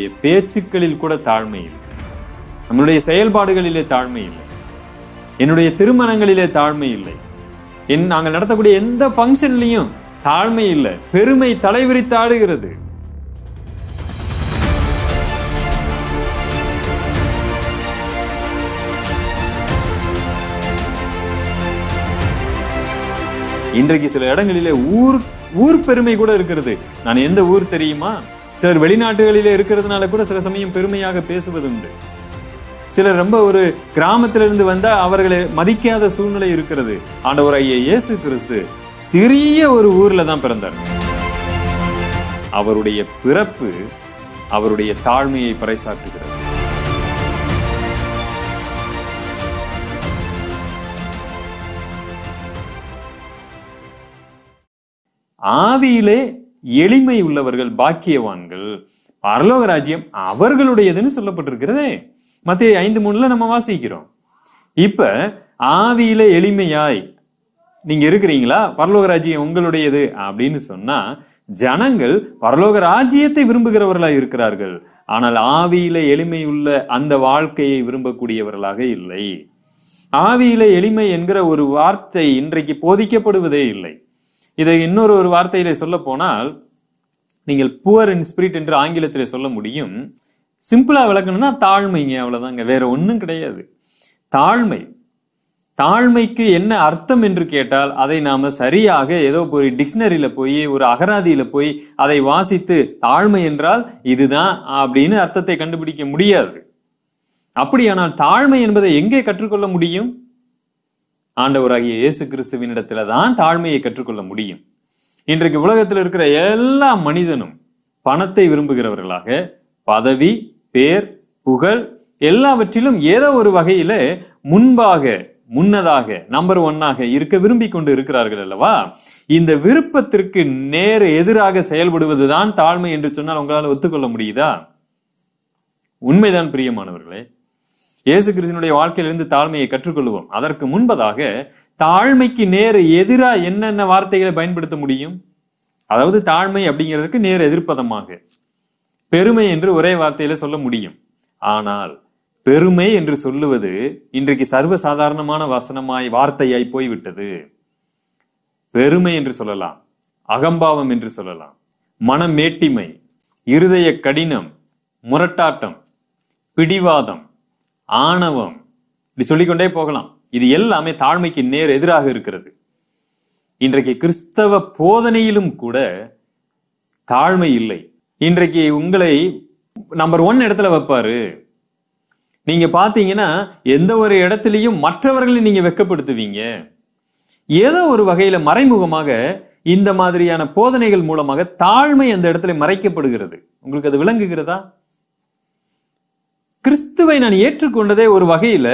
நம்முடைய பேச்சுக்களில் கூட தாழ்மை இல்லை நம்மளுடைய செயல்பாடுகளிலே தாழ்மை இல்லை என்னுடைய திருமணங்களிலே தாழ்மை இல்லை என் நாங்கள் நடத்தக்கூடிய எந்த ஃபங்க்ஷன்லையும் தாழ்மை இல்லை பெருமை தலைவிரித்தாடுகிறது இன்றைக்கு சில இடங்களிலே ஊர் ஊர் பெருமை கூட இருக்கிறது நான் எந்த ஊர் தெரியுமா சிலர் வெளிநாட்டுகளிலே இருக்கிறதுனால கூட சில சமயம் பெருமையாக பேசுவதுண்டு சிலர் ரொம்ப ஒரு கிராமத்திலிருந்து வந்தா அவர்களை மதிக்காத சூழ்நிலை இருக்கிறது ஆண்டவர் ஐயா இயேசு கிறிஸ்து சிறிய ஒரு ஊர்ல தான் பிறந்தார் அவருடைய பிறப்பு அவருடைய தாழ்மையை பறைசாற்றுகிறது ஆவியிலே எளிமை உள்ளவர்கள் பாக்கியவான்கள் பரலோக ராஜ்யம் அவர்களுடையதுன்னு சொல்லப்பட்டிருக்கிறதே மத்திய ஐந்து மூணுல நம்ம வாசிக்கிறோம் இப்ப ஆவியில எளிமையாய் நீங்க இருக்கிறீங்களா பரலோக ராஜ்யம் உங்களுடையது அப்படின்னு சொன்னா ஜனங்கள் பரலோக ராஜ்யத்தை விரும்புகிறவர்களாக இருக்கிறார்கள் ஆனால் ஆவியில எளிமை உள்ள அந்த வாழ்க்கையை விரும்பக்கூடியவர்களாக இல்லை ஆவியில எளிமை என்கிற ஒரு வார்த்தை இன்றைக்கு போதிக்கப்படுவதே இல்லை இதை இன்னொரு ஒரு வார்த்தையிலே சொல்ல போனால் நீங்கள் புவர் இன் ஸ்பிரிட் என்று ஆங்கிலத்திலே சொல்ல முடியும் சிம்பிளாக விளக்கணும்னா தாழ்மைங்க அவ்வளோதாங்க வேற ஒன்றும் கிடையாது தாழ்மை தாழ்மைக்கு என்ன அர்த்தம் என்று கேட்டால் அதை நாம சரியாக ஏதோ ஒரு டிக்ஷனரியில போய் ஒரு அகராதியில போய் அதை வாசித்து தாழ்மை என்றால் இதுதான் அப்படின்னு அர்த்தத்தை கண்டுபிடிக்க முடியாது அப்படியானால் தாழ்மை என்பதை எங்கே கற்றுக்கொள்ள முடியும் ஆண்டவராகிய இயேசு கிறிஸ்துவின் தான் தாழ்மையை கற்றுக்கொள்ள முடியும் இன்றைக்கு உலகத்தில் இருக்கிற எல்லா மனிதனும் பணத்தை விரும்புகிறவர்களாக பதவி பேர் புகழ் எல்லாவற்றிலும் ஏதோ ஒரு வகையில முன்பாக முன்னதாக நம்பர் ஒன்னாக இருக்க விரும்பி கொண்டு இருக்கிறார்கள் அல்லவா இந்த விருப்பத்திற்கு நேர எதிராக செயல்படுவதுதான் தாழ்மை என்று சொன்னால் உங்களால் ஒத்துக்கொள்ள முடியுதா உண்மைதான் பிரியமானவர்களே இயேசு கிருஷ்ணனுடைய வாழ்க்கையிலிருந்து தாழ்மையை கற்றுக்கொள்வோம் அதற்கு முன்பதாக தாழ்மைக்கு நேர எதிராக என்னென்ன வார்த்தைகளை பயன்படுத்த முடியும் அதாவது தாழ்மை அப்படிங்கிறதுக்கு நேர் எதிர்ப்பதமாக பெருமை என்று ஒரே வார்த்தையில சொல்ல முடியும் ஆனால் பெருமை என்று சொல்லுவது இன்றைக்கு சர்வ சாதாரணமான வசனமாய் வார்த்தையாய் போய்விட்டது பெருமை என்று சொல்லலாம் அகம்பாவம் என்று சொல்லலாம் மனமேட்டிமை இருதய கடினம் முரட்டாட்டம் பிடிவாதம் ஆணவம் இப்படி சொல்லிக்கொண்டே போகலாம் இது எல்லாமே தாழ்மைக்கு நேர் எதிராக இருக்கிறது இன்றைக்கு கிறிஸ்தவ போதனையிலும் கூட தாழ்மை இல்லை இன்றைக்கு உங்களை நம்பர் ஒன் இடத்துல வைப்பாரு நீங்க பாத்தீங்கன்னா எந்த ஒரு இடத்துலையும் மற்றவர்களை நீங்க வெக்கப்படுத்துவீங்க ஏதோ ஒரு வகையில மறைமுகமாக இந்த மாதிரியான போதனைகள் மூலமாக தாழ்மை அந்த இடத்துல மறைக்கப்படுகிறது உங்களுக்கு அது விளங்குகிறதா கிறிஸ்துவை நான் ஏற்றுக்கொண்டதே ஒரு வகையில்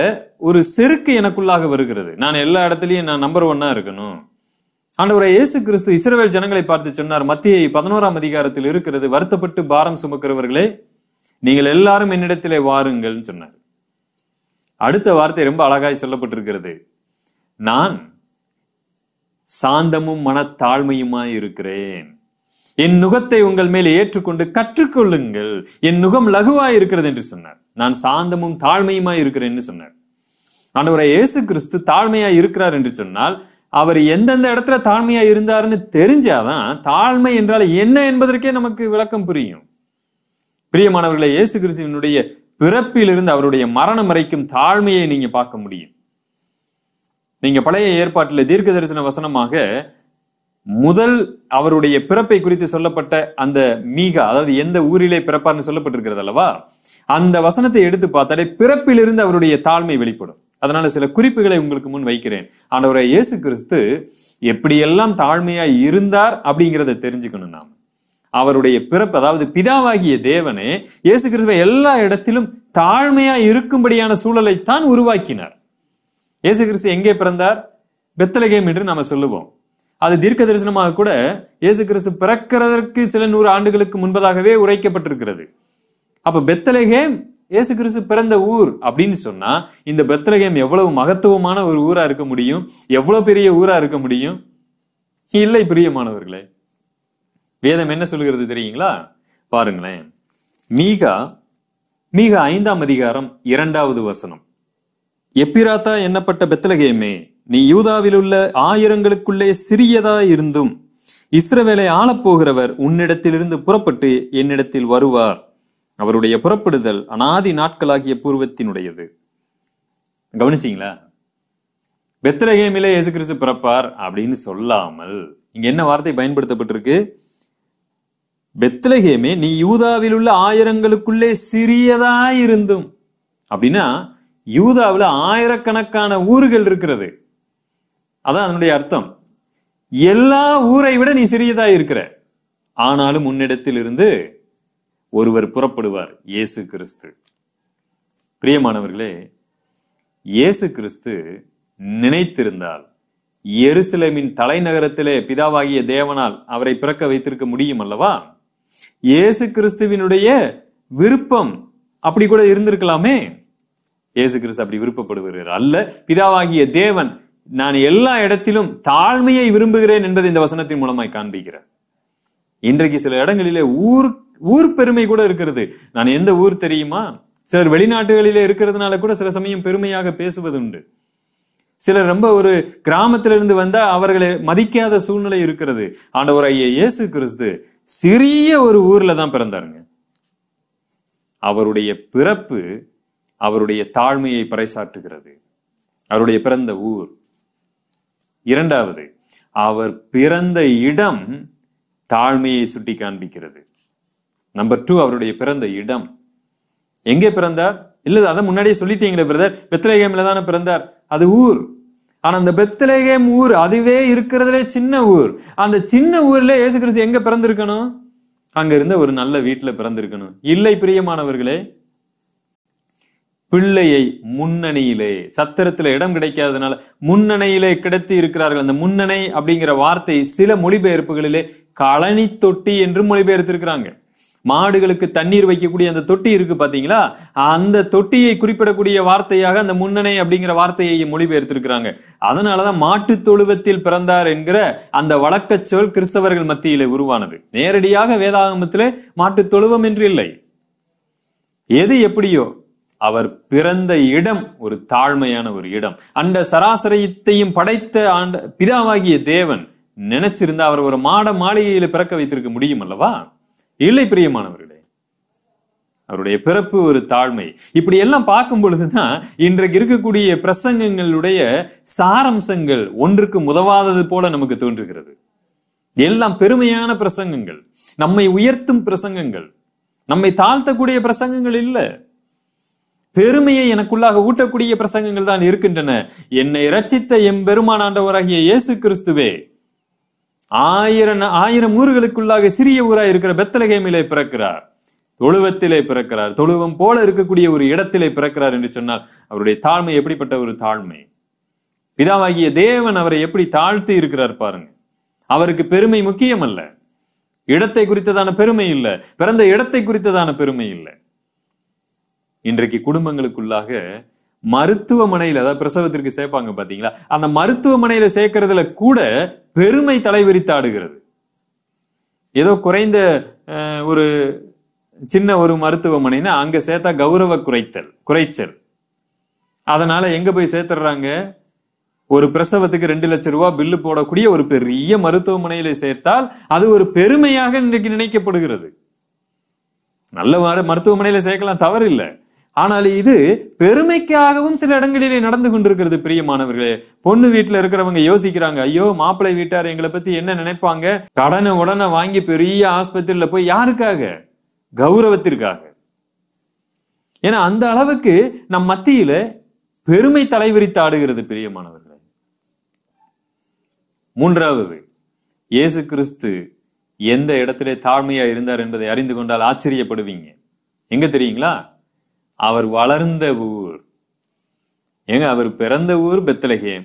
ஒரு செருக்கு எனக்குள்ளாக வருகிறது நான் எல்லா இடத்துலையும் நான் நம்பர் ஒன்னா இருக்கணும் ஆண்டவரை இயேசு கிறிஸ்து இஸ்ரவேல் ஜனங்களை பார்த்து சொன்னார் மத்திய பதினோராம் அதிகாரத்தில் இருக்கிறது வருத்தப்பட்டு பாரம் சுமக்கிறவர்களே நீங்கள் எல்லாரும் என்னிடத்திலே வாருங்கள்னு சொன்னார் அடுத்த வார்த்தை ரொம்ப அழகாய் சொல்லப்பட்டிருக்கிறது நான் சாந்தமும் மனத்தாழ்மையுமாய் இருக்கிறேன் என் நுகத்தை உங்கள் மேல் ஏற்றுக்கொண்டு கற்றுக்கொள்ளுங்கள் என் நுகம் லகுவாய் இருக்கிறது என்று சொன்னார் நான் சாந்தமும் தாழ்மையுமாய் இருக்கிறேன்னு சொன்னார் ஆண்டவரை இயேசு கிறிஸ்து தாழ்மையா இருக்கிறார் என்று சொன்னால் அவர் எந்தெந்த இடத்துல தாழ்மையா இருந்தாருன்னு தெரிஞ்சாதான் தாழ்மை என்றால் என்ன என்பதற்கே நமக்கு விளக்கம் புரியும் பிரியமானவர்களை இயேசு கிறிஸ்துவனுடைய பிறப்பிலிருந்து அவருடைய மரணம் வரைக்கும் தாழ்மையை நீங்க பார்க்க முடியும் நீங்க பழைய ஏற்பாட்டில் தீர்க்க தரிசன வசனமாக முதல் அவருடைய பிறப்பை குறித்து சொல்லப்பட்ட அந்த மீகா அதாவது எந்த ஊரிலே பிறப்பார்னு சொல்லப்பட்டிருக்கிறது அல்லவா அந்த வசனத்தை எடுத்து பார்த்தாலே பிறப்பிலிருந்து அவருடைய தாழ்மை வெளிப்படும் அதனால சில குறிப்புகளை உங்களுக்கு முன் வைக்கிறேன் ஆண்டவரை இயேசு கிறிஸ்து எப்படியெல்லாம் தாழ்மையா இருந்தார் அப்படிங்கிறத தெரிஞ்சுக்கணும் நாம் அவருடைய பிறப்பு அதாவது பிதாவாகிய தேவனே இயேசு கிறிஸ்துவை எல்லா இடத்திலும் தாழ்மையா இருக்கும்படியான சூழலை தான் உருவாக்கினார் இயேசு கிறிஸ்து எங்கே பிறந்தார் பெத்தலகேம் என்று நாம சொல்லுவோம் அது தீர்க்க தரிசனமாக கூட இயேசு கிறிஸ்து பிறக்கிறதற்கு சில நூறு ஆண்டுகளுக்கு முன்பதாகவே உரைக்கப்பட்டிருக்கிறது அப்போ பெத்தலகேம் ஏசு கிறிஸ்து பிறந்த ஊர் அப்படின்னு சொன்னா இந்த பெத்தலகேம் எவ்வளவு மகத்துவமான ஒரு ஊரா இருக்க முடியும் எவ்வளவு பெரிய ஊரா இருக்க முடியும் இல்லை பிரியமானவர்களே வேதம் என்ன சொல்லுகிறது தெரியுங்களா பாருங்களேன் மீகா மீகா ஐந்தாம் அதிகாரம் இரண்டாவது வசனம் எப்பிராத்தா எண்ணப்பட்ட பெத்தலகேமே நீ யூதாவில் உள்ள ஆயிரங்களுக்குள்ளே சிறியதா இருந்தும் இஸ்ரவேலை ஆளப்போகிறவர் உன்னிடத்திலிருந்து புறப்பட்டு என்னிடத்தில் வருவார் அவருடைய புறப்படுதல் அனாதி நாட்களாகிய பூர்வத்தினுடையது கவனிச்சிங்களா பெத்ரஹேமிலே இயேசு கிறிஸ்து பிறப்பார் அப்படின்னு சொல்லாமல் இங்க என்ன வார்த்தை பயன்படுத்தப்பட்டிருக்கு பெத்லஹேமே நீ யூதாவில் உள்ள ஆயிரங்களுக்குள்ளே சிறியதாயிருந்தும் அப்படின்னா யூதாவில் ஆயிரக்கணக்கான ஊர்கள் இருக்கிறது அதான் அதனுடைய அர்த்தம் எல்லா ஊரை விட நீ சிறியதாய் இருக்கிற ஆனாலும் உன்னிடத்தில் இருந்து ஒருவர் புறப்படுவார் இயேசு கிறிஸ்து பிரியமானவர்களே இயேசு கிறிஸ்து நினைத்திருந்தால் எருசலேமின் தலைநகரத்திலே பிதாவாகிய தேவனால் அவரை பிறக்க வைத்திருக்க முடியும் அல்லவா இயேசு கிறிஸ்துவினுடைய விருப்பம் அப்படி கூட இருந்திருக்கலாமே இயேசு கிறிஸ்து அப்படி விருப்பப்படுகிறார் அல்ல பிதாவாகிய தேவன் நான் எல்லா இடத்திலும் தாழ்மையை விரும்புகிறேன் என்பதை இந்த வசனத்தின் மூலமாய் காண்பிக்கிறார் இன்றைக்கு சில இடங்களிலே ஊர் ஊர் பெருமை கூட இருக்கிறது நான் எந்த ஊர் தெரியுமா சிலர் வெளிநாட்டுகளில இருக்கிறதுனால கூட சில சமயம் பெருமையாக பேசுவது உண்டு சிலர் ரொம்ப ஒரு கிராமத்திலிருந்து வந்தா அவர்களை மதிக்காத சூழ்நிலை இருக்கிறது ஆண்டவர் ஐயா இயேசு கிறிஸ்து சிறிய ஒரு ஊர்ல தான் பிறந்தாருங்க அவருடைய பிறப்பு அவருடைய தாழ்மையை பறைசாற்றுகிறது அவருடைய பிறந்த ஊர் இரண்டாவது அவர் பிறந்த இடம் தாழ்மையை சுட்டி காண்பிக்கிறது நம்பர் டூ அவருடைய பிறந்த இடம் எங்கே பிறந்தார் இல்லை அதை முன்னாடியே சொல்லிட்டீங்களே பிரதர் பெத்ரேகேமில் தானே பிறந்தார் அது ஊர் ஆனா அந்த பெத்தலேகேம் ஊர் அதுவே இருக்கிறதுலே சின்ன ஊர் அந்த சின்ன ஊர்ல ஏசு கிறிஸ்து எங்க பிறந்திருக்கணும் அங்க இருந்த ஒரு நல்ல வீட்டுல பிறந்திருக்கணும் இல்லை பிரியமானவர்களே பிள்ளையை முன்னணியிலே சத்திரத்துல இடம் கிடைக்காததுனால முன்னணியிலே கிடத்தி இருக்கிறார்கள் அந்த முன்னணை அப்படிங்கிற வார்த்தை சில மொழிபெயர்ப்புகளிலே களனி தொட்டி என்று மொழிபெயர்த்திருக்கிறாங்க மாடுகளுக்கு தண்ணீர் வைக்கக்கூடிய அந்த தொட்டி இருக்கு பாத்தீங்களா அந்த தொட்டியை குறிப்பிடக்கூடிய வார்த்தையாக அந்த முன்னணை அப்படிங்கிற வார்த்தையை மொழிபெயர்த்திருக்கிறாங்க அதனாலதான் மாட்டுத் தொழுவத்தில் பிறந்தார் என்கிற அந்த வழக்க சொல் கிறிஸ்தவர்கள் மத்தியில உருவானது நேரடியாக வேதாகமத்திலே மாட்டுத் தொழுவம் என்று இல்லை எது எப்படியோ அவர் பிறந்த இடம் ஒரு தாழ்மையான ஒரு இடம் அந்த சராசரியத்தையும் படைத்த ஆண்ட பிதாவாகிய தேவன் நினைச்சிருந்தா அவர் ஒரு மாட மாளிகையில பிறக்க வைத்திருக்க முடியும் அல்லவா இல்லை பிரியமானவர்களே அவருடைய பிறப்பு ஒரு தாழ்மை இப்படி எல்லாம் பார்க்கும் பொழுதுதான் இன்றைக்கு இருக்கக்கூடிய பிரசங்கங்களுடைய சாரம்சங்கள் ஒன்றுக்கு உதவாதது போல நமக்கு தோன்றுகிறது எல்லாம் பெருமையான பிரசங்கங்கள் நம்மை உயர்த்தும் பிரசங்கங்கள் நம்மை தாழ்த்தக்கூடிய பிரசங்கங்கள் இல்லை பெருமையை எனக்குள்ளாக ஊட்டக்கூடிய பிரசங்கங்கள் தான் இருக்கின்றன என்னை எம் பெருமானாண்டவராகிய இயேசு கிறிஸ்துவே ஆயிரம் ஆயிரம் ஊர்களுக்குள்ளாக சிறிய ஊராக இருக்கிற பெத்தலகேமிலே பிறக்கிறார் தொழுவத்திலே பிறக்கிறார் தொழுவம் போல இருக்கக்கூடிய ஒரு இடத்திலே பிறக்கிறார் என்று சொன்னால் அவருடைய தாழ்மை எப்படிப்பட்ட ஒரு தாழ்மை பிதாவாகிய தேவன் அவரை எப்படி தாழ்த்தி இருக்கிறார் பாருங்க அவருக்கு பெருமை முக்கியம் அல்ல இடத்தை குறித்ததான பெருமை இல்லை பிறந்த இடத்தை குறித்ததான பெருமை இல்லை இன்றைக்கு குடும்பங்களுக்குள்ளாக மருத்துவமனையில் அதாவது பிரசவத்திற்கு சேர்ப்பாங்க பார்த்தீங்களா அந்த மருத்துவமனையில சேர்க்கறதுல கூட பெருமை தலைவிரித்தாடுகிறது ஏதோ குறைந்த ஒரு சின்ன ஒரு மருத்துவமனைனா அங்க சேர்த்தா கௌரவ குறைத்தல் குறைச்சல் அதனால எங்க போய் சேர்த்துடுறாங்க ஒரு பிரசவத்துக்கு ரெண்டு லட்சம் ரூபா பில்லு போடக்கூடிய ஒரு பெரிய மருத்துவமனையில சேர்த்தால் அது ஒரு பெருமையாக இன்றைக்கு நினைக்கப்படுகிறது நல்ல மருத்துவமனையில சேர்க்கலாம் தவறு இல்லை ஆனால் இது பெருமைக்காகவும் சில இடங்களிலே நடந்து கொண்டிருக்கிறது பிரியமானவர்களே பொண்ணு வீட்டுல இருக்கிறவங்க யோசிக்கிறாங்க ஐயோ மாப்பிள்ளை வீட்டார் எங்களை பத்தி என்ன நினைப்பாங்க கடனை உடனே வாங்கி பெரிய ஆஸ்பத்திரியில போய் யாருக்காக கௌரவத்திற்காக ஏன்னா அந்த அளவுக்கு நம் மத்தியில பெருமை தலைவிரித்து ஆடுகிறது பிரியமானவர்களே மூன்றாவது இயேசு கிறிஸ்து எந்த இடத்திலே தாழ்மையா இருந்தார் என்பதை அறிந்து கொண்டால் ஆச்சரியப்படுவீங்க எங்க தெரியுங்களா அவர் வளர்ந்த ஊர் ஏங்க அவர் பிறந்த ஊர் பெத்தலகே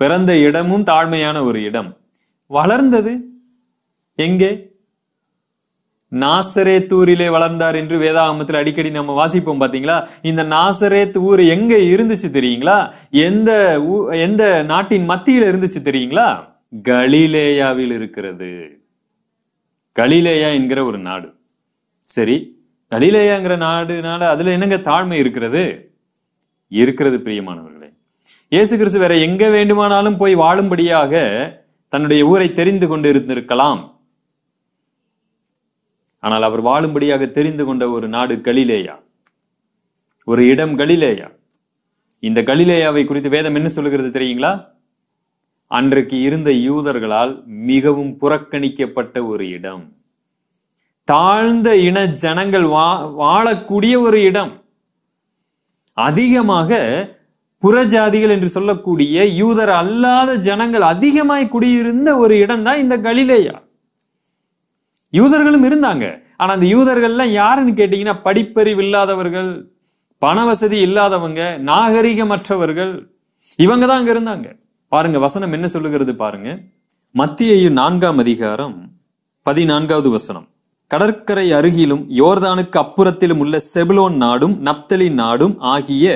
பிறந்த இடமும் தாழ்மையான ஒரு இடம் வளர்ந்தது எங்கே நாசரே தூரிலே வளர்ந்தார் என்று வேதாகமத்தில் அடிக்கடி நம்ம வாசிப்போம் பார்த்தீங்களா இந்த நாசரே ஊர் எங்க இருந்துச்சு தெரியுங்களா எந்த எந்த நாட்டின் மத்தியில் இருந்துச்சு தெரியுங்களா கலிலேயாவில் இருக்கிறது கலிலேயா என்கிற ஒரு நாடு சரி கலிலேயாங்கிற நாடுனால அதுல என்னங்க தாழ்மை இருக்கிறது இருக்கிறது பிரியமானவர்களே இயேசு கிறிஸ்து வேற எங்க வேண்டுமானாலும் போய் வாழும்படியாக தன்னுடைய ஊரை தெரிந்து கொண்டு இருந்திருக்கலாம் ஆனால் அவர் வாழும்படியாக தெரிந்து கொண்ட ஒரு நாடு கலிலேயா ஒரு இடம் கலிலேயா இந்த கலிலேயாவை குறித்து வேதம் என்ன சொல்லுகிறது தெரியுங்களா அன்றைக்கு இருந்த யூதர்களால் மிகவும் புறக்கணிக்கப்பட்ட ஒரு இடம் தாழ்ந்த இன ஜனங்கள் வா வாழக்கூடிய ஒரு இடம் அதிகமாக புறஜாதிகள் என்று சொல்லக்கூடிய யூதர் அல்லாத ஜனங்கள் அதிகமாய் குடியிருந்த ஒரு இடம் தான் இந்த கலிலேயா யூதர்களும் இருந்தாங்க ஆனா அந்த யூதர்கள்லாம் யாருன்னு கேட்டீங்கன்னா படிப்பறிவு இல்லாதவர்கள் பண வசதி இல்லாதவங்க நாகரிகமற்றவர்கள் இவங்க தான் அங்க இருந்தாங்க பாருங்க வசனம் என்ன சொல்லுகிறது பாருங்க மத்திய நான்காம் அதிகாரம் பதினான்காவது வசனம் கடற்கரை அருகிலும் யோர்தானுக்கு அப்புறத்திலும் உள்ள செபுலோன் நாடும் நப்தலி நாடும் ஆகிய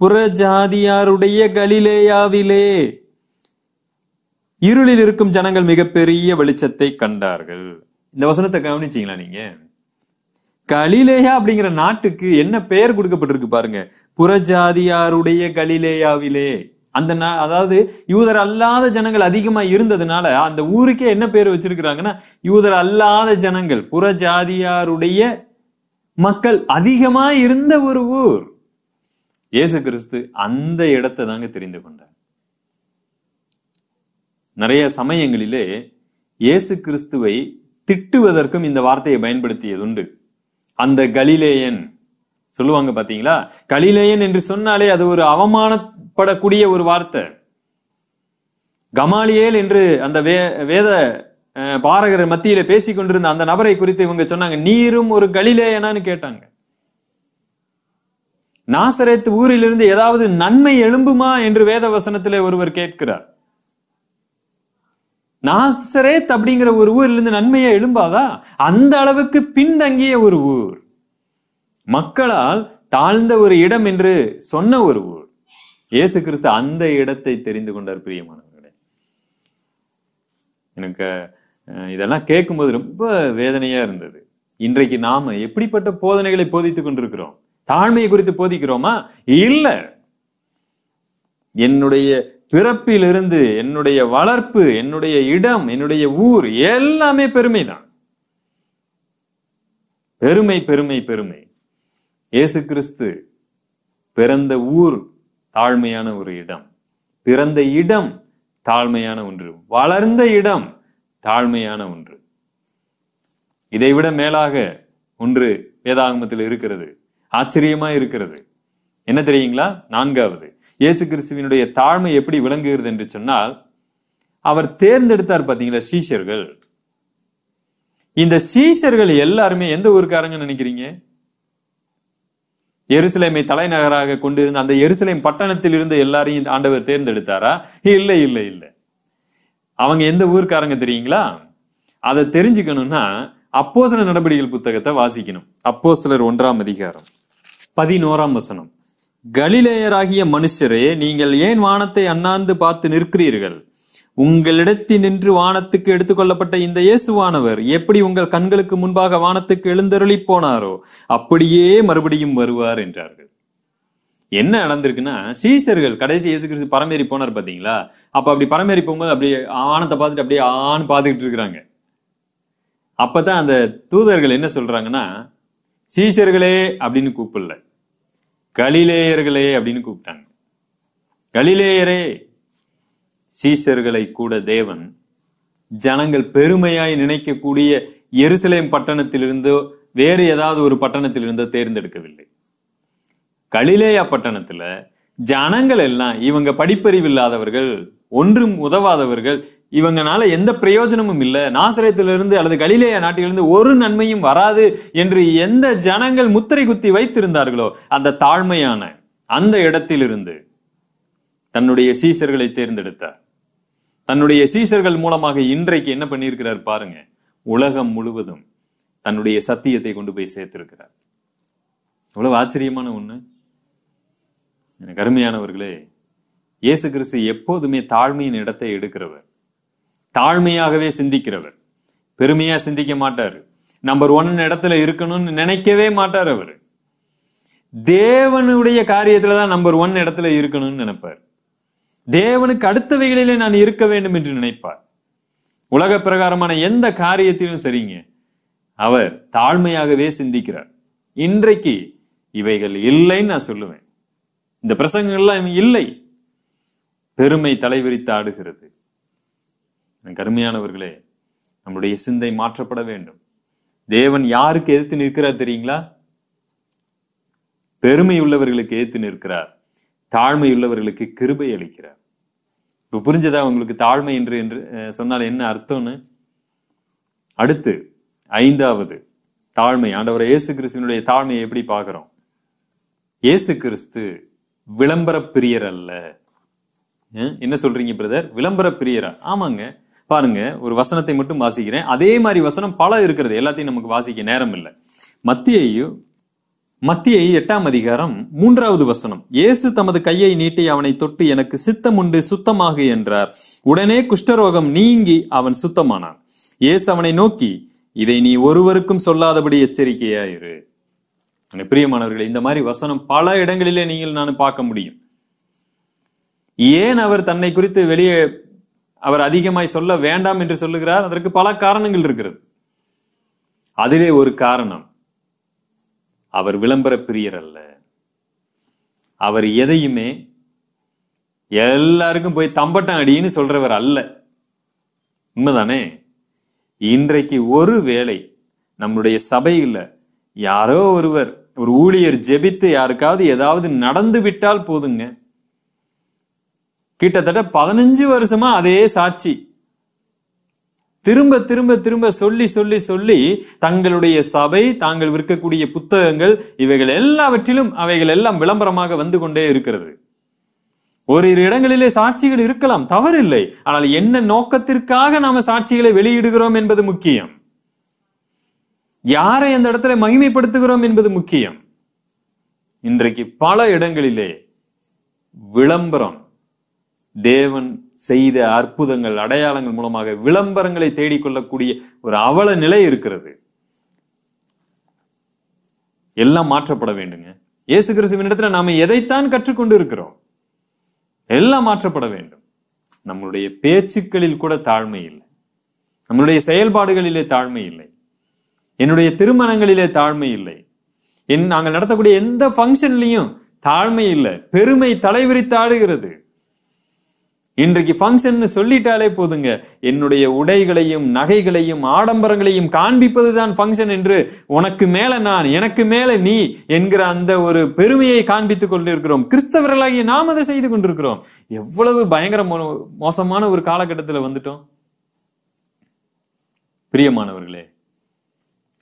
புறஜாதியாருடைய கலிலேயாவிலே இருளில் இருக்கும் ஜனங்கள் மிகப்பெரிய வெளிச்சத்தை கண்டார்கள் இந்த வசனத்தை கவனிச்சிங்களா நீங்க கலிலேயா அப்படிங்கிற நாட்டுக்கு என்ன பெயர் கொடுக்கப்பட்டிருக்கு பாருங்க புறஜாதியாருடைய கலிலேயாவிலே அந்த அதாவது யூதர் அல்லாத ஜனங்கள் அதிகமாக இருந்ததுனால அந்த ஊருக்கே என்ன பேர் வச்சிருக்கிறாங்கன்னா யூதர் அல்லாத ஜனங்கள் புற ஜாதியாருடைய மக்கள் அதிகமாக இருந்த ஒரு ஊர் இயேசு கிறிஸ்து அந்த இடத்தை தாங்க தெரிந்து கொண்டார் நிறைய சமயங்களிலே இயேசு கிறிஸ்துவை திட்டுவதற்கும் இந்த வார்த்தையை பயன்படுத்தியது உண்டு அந்த கலிலேயன் சொல்லுவாங்க பாத்தீங்களா கலிலேயன் என்று சொன்னாலே அது ஒரு அவமான படக்கூடிய ஒரு வார்த்தை கமாலியேல் என்று அந்த வே வேத பாரகர் மத்தியில கொண்டிருந்த அந்த நபரை குறித்து இவங்க சொன்னாங்க நீரும் ஒரு கலிலேயனான்னு கேட்டாங்க நாசரேத் ஊரிலிருந்து ஏதாவது நன்மை எழும்புமா என்று வேத வசனத்திலே ஒருவர் கேட்கிறார் நாசரேத் அப்படிங்கிற ஒரு ஊரிலிருந்து நன்மையா எழும்பாதா அந்த அளவுக்கு பின்தங்கிய ஒரு ஊர் மக்களால் தாழ்ந்த ஒரு இடம் என்று சொன்ன ஒரு ஊர் இயேசு கிறிஸ்து அந்த இடத்தை தெரிந்து கொண்டார் பிரியமானவர்களே எனக்கு இதெல்லாம் கேட்கும்போது ரொம்ப வேதனையா இருந்தது இன்றைக்கு நாம எப்படிப்பட்ட போதனைகளை போதித்துக் கொண்டிருக்கிறோம் தாழ்மையை குறித்து போதிக்கிறோமா இல்லை என்னுடைய பிறப்பிலிருந்து என்னுடைய வளர்ப்பு என்னுடைய இடம் என்னுடைய ஊர் எல்லாமே பெருமை பெருமை பெருமை பெருமை இயேசு கிறிஸ்து பிறந்த ஊர் தாழ்மையான ஒரு இடம் பிறந்த இடம் தாழ்மையான ஒன்று வளர்ந்த இடம் தாழ்மையான ஒன்று இதைவிட மேலாக ஒன்று வேதாகமத்தில் இருக்கிறது ஆச்சரியமா இருக்கிறது என்ன தெரியுங்களா நான்காவது இயேசு கிறிஸ்துவினுடைய தாழ்மை எப்படி விளங்குகிறது என்று சொன்னால் அவர் தேர்ந்தெடுத்தார் பார்த்தீங்களா சீஷர்கள் இந்த சீஷர்கள் எல்லாருமே எந்த ஊருக்காரங்க நினைக்கிறீங்க எருசலேமை தலைநகராக கொண்டிருந்த அந்த எருசலேம் பட்டணத்தில் இருந்த எல்லாரையும் ஆண்டவர் தேர்ந்தெடுத்தாரா இல்லை இல்லை இல்லை அவங்க எந்த ஊருக்காரங்க தெரியுங்களா அதை தெரிஞ்சுக்கணும்னா அப்போ சில நடவடிக்கைகள் புத்தகத்தை வாசிக்கணும் அப்போ சிலர் ஒன்றாம் அதிகாரம் பதினோராம் வசனம் கலிலேயராகிய மனுஷரே நீங்கள் ஏன் வானத்தை அண்ணாந்து பார்த்து நிற்கிறீர்கள் உங்களிடத்தில் நின்று வானத்துக்கு எடுத்துக்கொள்ளப்பட்ட இந்த இயேசுவானவர் எப்படி உங்கள் கண்களுக்கு முன்பாக வானத்துக்கு எழுந்தருளி போனாரோ அப்படியே மறுபடியும் வருவார் என்றார்கள் என்ன நடந்திருக்குன்னா சீசர்கள் கடைசி இயேசு கிறிஸ்து பரமேறி போனார் பார்த்தீங்களா அப்போ அப்படி பரமேறி போகும்போது அப்படியே ஆனத்தை பார்த்துட்டு அப்படியே ஆண் பார்த்துக்கிட்டு இருக்கிறாங்க அப்போ தான் அந்த தூதர்கள் என்ன சொல்கிறாங்கன்னா சீசர்களே அப்படின்னு கூப்பிடல கலிலேயர்களே அப்படின்னு கூப்பிட்டாங்க கலிலேயரே சீசர்களை கூட தேவன் ஜனங்கள் பெருமையாய் நினைக்கக்கூடிய எருசலேம் பட்டணத்திலிருந்தோ வேறு ஏதாவது ஒரு பட்டணத்திலிருந்தோ தேர்ந்தெடுக்கவில்லை கலிலேயா பட்டணத்துல ஜனங்கள் எல்லாம் இவங்க படிப்பறிவு இல்லாதவர்கள் ஒன்றும் உதவாதவர்கள் இவங்கனால எந்த பிரயோஜனமும் இல்லை நாசரத்திலிருந்து அல்லது கலிலேய நாட்டிலிருந்து ஒரு நன்மையும் வராது என்று எந்த ஜனங்கள் முத்திரை குத்தி வைத்திருந்தார்களோ அந்த தாழ்மையான அந்த இடத்திலிருந்து தன்னுடைய சீசர்களை தேர்ந்தெடுத்தார் தன்னுடைய சீசர்கள் மூலமாக இன்றைக்கு என்ன பண்ணியிருக்கிறார் பாருங்க உலகம் முழுவதும் தன்னுடைய சத்தியத்தை கொண்டு போய் சேர்த்திருக்கிறார் அவ்வளவு ஆச்சரியமான ஒண்ணு எனக்கு அருமையானவர்களே இயேசு கிறிஸ்து எப்போதுமே தாழ்மையின் இடத்தை எடுக்கிறவர் தாழ்மையாகவே சிந்திக்கிறவர் பெருமையா சிந்திக்க மாட்டாரு நம்பர் ஒன் இடத்துல இருக்கணும்னு நினைக்கவே மாட்டார் அவர் தேவனுடைய காரியத்துல தான் நம்பர் ஒன் இடத்துல இருக்கணும்னு நினைப்பார் தேவனுக்கு அடுத்தவைகளிலே நான் இருக்க வேண்டும் என்று நினைப்பார் உலக பிரகாரமான எந்த காரியத்திலும் சரிங்க அவர் தாழ்மையாகவே சிந்திக்கிறார் இன்றைக்கு இவைகள் இல்லைன்னு நான் சொல்லுவேன் இந்த பிரசங்கங்கள்லாம் இல்லை பெருமை தலைவிரித்து ஆடுகிறது கருமையானவர்களே நம்முடைய சிந்தை மாற்றப்பட வேண்டும் தேவன் யாருக்கு எதிர்த்து நிற்கிறார் தெரியுங்களா பெருமை உள்ளவர்களுக்கு எதிர்த்து நிற்கிறார் தாழ்மை உள்ளவர்களுக்கு கிருபை அளிக்கிறார் இப்போ புரிஞ்சதா உங்களுக்கு தாழ்மை என்று என்று சொன்னால் என்ன அர்த்தம்னு அடுத்து ஐந்தாவது தாழ்மை ஆண்டவர் இயேசு கிறிஸ்துவனுடைய தாழ்மையை எப்படி பார்க்குறோம் இயேசு கிறிஸ்து விளம்பர பிரியர் அல்ல என்ன சொல்றீங்க பிரதர் விளம்பர பிரியரா ஆமாங்க பாருங்க ஒரு வசனத்தை மட்டும் வாசிக்கிறேன் அதே மாதிரி வசனம் பல இருக்கிறது எல்லாத்தையும் நமக்கு வாசிக்க நேரம் இல்லை மத்தியையும் மத்திய எட்டாம் அதிகாரம் மூன்றாவது வசனம் இயேசு தமது கையை நீட்டி அவனை தொட்டு எனக்கு சித்தம் உண்டு சுத்தமாகு என்றார் உடனே குஷ்டரோகம் நீங்கி அவன் சுத்தமானான் இயேசு அவனை நோக்கி இதை நீ ஒருவருக்கும் சொல்லாதபடி எச்சரிக்கையாயிரு பிரியமானவர்களே இந்த மாதிரி வசனம் பல இடங்களிலே நீங்கள் நான் பார்க்க முடியும் ஏன் அவர் தன்னை குறித்து வெளியே அவர் அதிகமாய் சொல்ல வேண்டாம் என்று சொல்லுகிறார் அதற்கு பல காரணங்கள் இருக்கிறது அதிலே ஒரு காரணம் அவர் விளம்பர பிரியர் அல்ல அவர் எதையுமே எல்லாருக்கும் போய் தம்பட்டம் அடின்னு சொல்றவர் அல்ல உண்மைதானே இன்றைக்கு ஒரு வேளை நம்முடைய சபையில் யாரோ ஒருவர் ஒரு ஊழியர் ஜெபித்து யாருக்காவது ஏதாவது நடந்து விட்டால் போதுங்க கிட்டத்தட்ட பதினஞ்சு வருஷமா அதே சாட்சி திரும்ப திரும்ப திரும்ப சொல்லி சொல்லி சொல்லி தங்களுடைய சபை தாங்கள் விற்கக்கூடிய புத்தகங்கள் இவைகள் எல்லாவற்றிலும் அவைகள் எல்லாம் விளம்பரமாக வந்து கொண்டே இருக்கிறது ஓரிரு இடங்களிலே சாட்சிகள் இருக்கலாம் தவறில்லை ஆனால் என்ன நோக்கத்திற்காக நாம சாட்சிகளை வெளியிடுகிறோம் என்பது முக்கியம் யாரை அந்த இடத்துல மகிமைப்படுத்துகிறோம் என்பது முக்கியம் இன்றைக்கு பல இடங்களிலே விளம்பரம் தேவன் செய்த அற்புதங்கள் அடையாளங்கள் மூலமாக விளம்பரங்களை தேடிக்கொள்ளக்கூடிய ஒரு அவல நிலை இருக்கிறது எல்லாம் மாற்றப்பட வேண்டுங்க இயேசு கிறிஸ்துவின் இடத்துல நாம எதைத்தான் கற்றுக்கொண்டு இருக்கிறோம் எல்லாம் மாற்றப்பட வேண்டும் நம்மளுடைய பேச்சுக்களில் கூட தாழ்மை இல்லை நம்மளுடைய செயல்பாடுகளிலே தாழ்மை இல்லை என்னுடைய திருமணங்களிலே தாழ்மை இல்லை என் நாங்கள் நடத்தக்கூடிய எந்த ஃபங்க்ஷன்லையும் தாழ்மை இல்லை பெருமை தலைவிரித்தாடுகிறது இன்றைக்கு ஃபங்க்ஷன் சொல்லிட்டாலே போதுங்க என்னுடைய உடைகளையும் நகைகளையும் ஆடம்பரங்களையும் காண்பிப்பது தான் ஃபங்க்ஷன் என்று உனக்கு மேல நான் எனக்கு மேல நீ என்கிற அந்த ஒரு பெருமையை காண்பித்துக் கொண்டிருக்கிறோம் கிறிஸ்தவர்களாகிய நாம் அதை செய்து கொண்டிருக்கிறோம் எவ்வளவு பயங்கர மோசமான ஒரு காலகட்டத்தில் வந்துட்டோம் பிரியமானவர்களே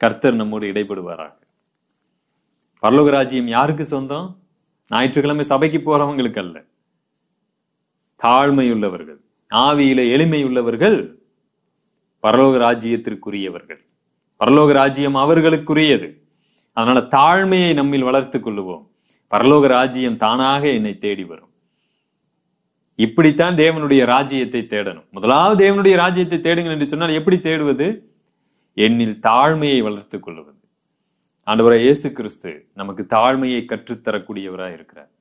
கர்த்தர் நம்மோடு இடைப்படுவாராக பரலோக யாருக்கு சொந்தம் ஞாயிற்றுக்கிழமை சபைக்கு போறவங்களுக்கு அல்ல தாழ்மையுள்ளவர்கள் ஆவியில எளிமையுள்ளவர்கள் பரலோக ராஜ்யத்திற்குரியவர்கள் பரலோக ராஜ்யம் அவர்களுக்குரியது அதனால தாழ்மையை நம்மில் வளர்த்து கொள்ளுவோம் பரலோக ராஜ்யம் தானாக என்னை தேடி வரும் இப்படித்தான் தேவனுடைய ராஜ்யத்தை தேடணும் முதலாவது தேவனுடைய ராஜ்யத்தை தேடுங்கள் என்று சொன்னால் எப்படி தேடுவது என்னில் தாழ்மையை வளர்த்து கொள்வது ஆண்டவராக இயேசு கிறிஸ்து நமக்கு தாழ்மையை கற்றுத்தரக்கூடியவராக இருக்கிறார்